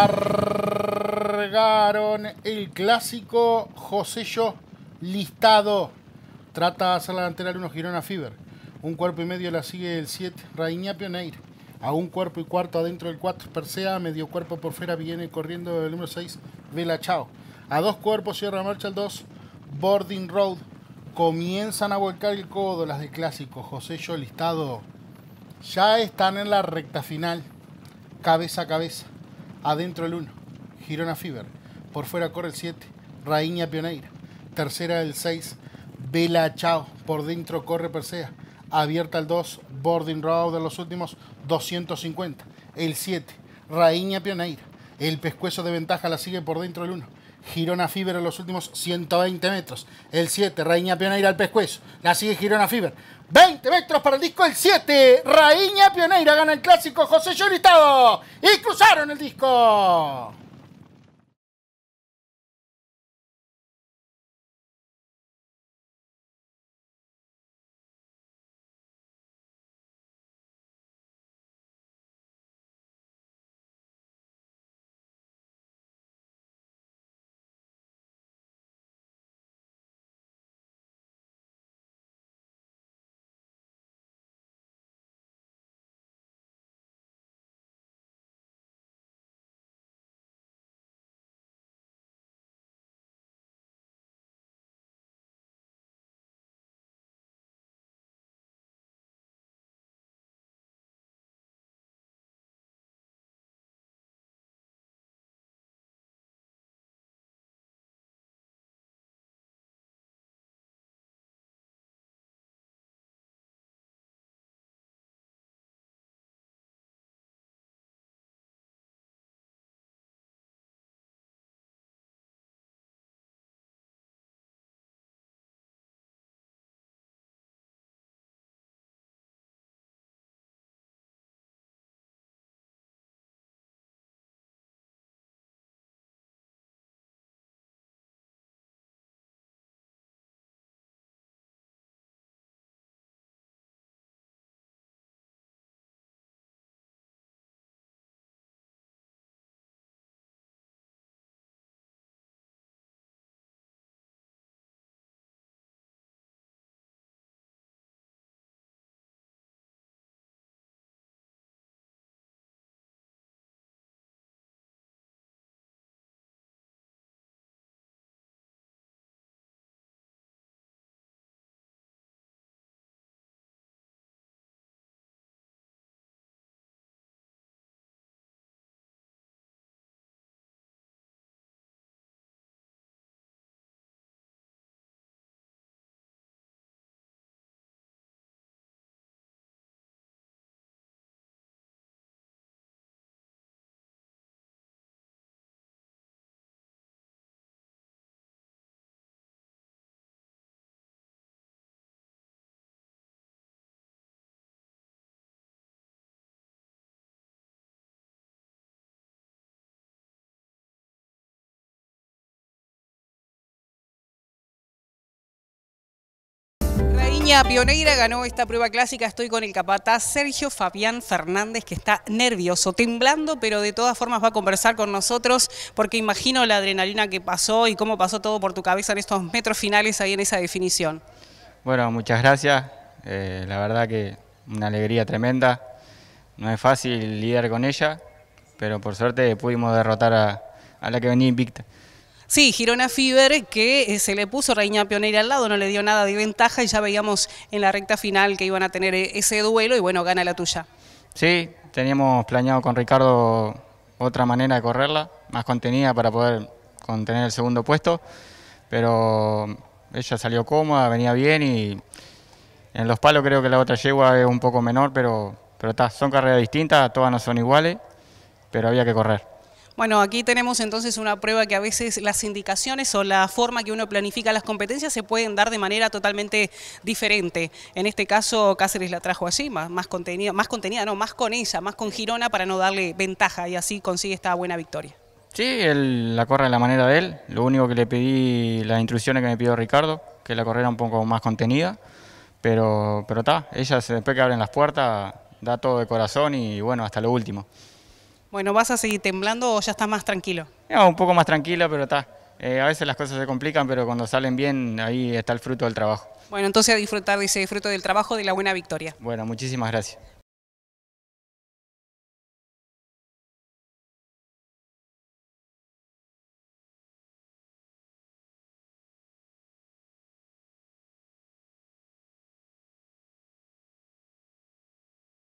Cargaron el clásico Josello listado. Trata de hacer la uno 1 Girona Fiber. Un cuerpo y medio la sigue el 7 Rainha Pioneir. A un cuerpo y cuarto adentro del 4 Persea. Medio cuerpo por fuera viene corriendo el número 6 Vela Chao. A dos cuerpos cierra marcha el 2 Boarding Road. Comienzan a volcar el codo las de clásico. yo listado. Ya están en la recta final. Cabeza a cabeza. Adentro el 1, Girona Fiber. Por fuera corre el 7, Raíña Pioneira. Tercera el 6, Vela Chao. Por dentro corre Persea. Abierta el 2, Boarding Road de los últimos 250. El 7, Raíña Pioneira. El pescuezo de ventaja la sigue por dentro el 1. Girona Fiber en los últimos 120 metros. El 7, Raíña Pioneira al pescuezo. La sigue Girona Fiber. 20 metros para el disco el 7. Raíña Pioneira gana el clásico José Lloristado. Y cruzaron el disco. Pioneira ganó esta prueba clásica. Estoy con el capataz Sergio Fabián Fernández, que está nervioso, temblando, pero de todas formas va a conversar con nosotros, porque imagino la adrenalina que pasó y cómo pasó todo por tu cabeza en estos metros finales ahí en esa definición. Bueno, muchas gracias. Eh, la verdad que una alegría tremenda. No es fácil lidiar con ella, pero por suerte pudimos derrotar a, a la que venía invicta. Sí, Girona Fiber que eh, se le puso Reina Pionera al lado, no le dio nada de ventaja y ya veíamos en la recta final que iban a tener eh, ese duelo y bueno, gana la tuya. Sí, teníamos planeado con Ricardo otra manera de correrla, más contenida para poder contener el segundo puesto, pero ella salió cómoda, venía bien y en los palos creo que la otra yegua es un poco menor, pero, pero está, son carreras distintas, todas no son iguales, pero había que correr. Bueno, aquí tenemos entonces una prueba que a veces las indicaciones o la forma que uno planifica las competencias se pueden dar de manera totalmente diferente. En este caso Cáceres la trajo así, más, más contenida, más contenida, no, más con ella, más con Girona para no darle ventaja y así consigue esta buena victoria. Sí, él la corre de la manera de él. Lo único que le pedí, las instrucciones que me pidió Ricardo, que la corriera un poco más contenida. Pero está, ella ella después que abren las puertas da todo de corazón y bueno, hasta lo último. Bueno, ¿vas a seguir temblando o ya estás más tranquilo? No, un poco más tranquilo, pero está. Eh, a veces las cosas se complican, pero cuando salen bien, ahí está el fruto del trabajo. Bueno, entonces a disfrutar, ese fruto del trabajo, de la buena victoria. Bueno, muchísimas gracias.